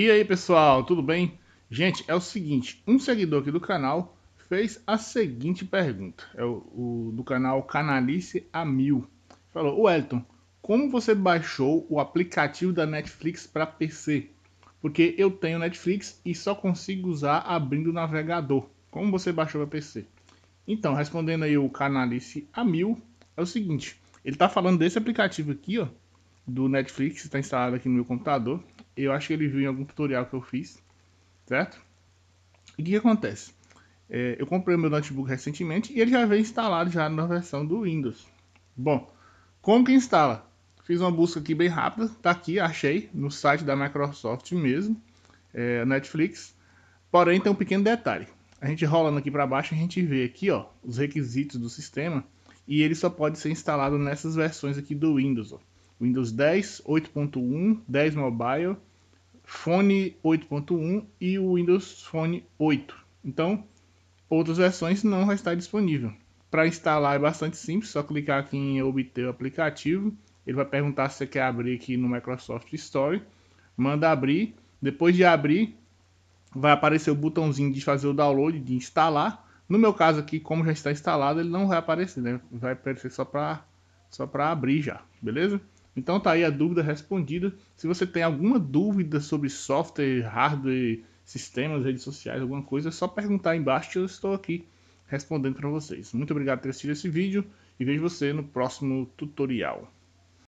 E aí pessoal, tudo bem? Gente, é o seguinte, um seguidor aqui do canal fez a seguinte pergunta, é o, o do canal Canalice a Mil. Falou, Wellington, como você baixou o aplicativo da Netflix para PC? Porque eu tenho Netflix e só consigo usar abrindo o navegador. Como você baixou para PC? Então, respondendo aí o canalice a mil, é o seguinte, ele está falando desse aplicativo aqui, ó, do Netflix, está instalado aqui no meu computador. Eu acho que ele viu em algum tutorial que eu fiz, certo? E o que acontece? É, eu comprei meu notebook recentemente e ele já veio instalado já na versão do Windows. Bom, como que instala? Fiz uma busca aqui bem rápida, tá aqui, achei, no site da Microsoft mesmo, é, Netflix. Porém, tem um pequeno detalhe. A gente rolando aqui para baixo, a gente vê aqui ó, os requisitos do sistema e ele só pode ser instalado nessas versões aqui do Windows. Ó. Windows 10, 8.1, 10 Mobile, Phone 8.1 e o Windows Phone 8. Então, outras versões não vai estar disponível. Para instalar é bastante simples, só clicar aqui em obter o aplicativo. Ele vai perguntar se você quer abrir aqui no Microsoft Store. Manda abrir. Depois de abrir, vai aparecer o botãozinho de fazer o download, de instalar. No meu caso aqui, como já está instalado, ele não vai aparecer, né? Vai aparecer só para só para abrir já, beleza? Então tá aí a dúvida respondida. Se você tem alguma dúvida sobre software, hardware, sistemas, redes sociais, alguma coisa, é só perguntar aí embaixo que eu estou aqui respondendo para vocês. Muito obrigado por ter assistido esse vídeo e vejo você no próximo tutorial.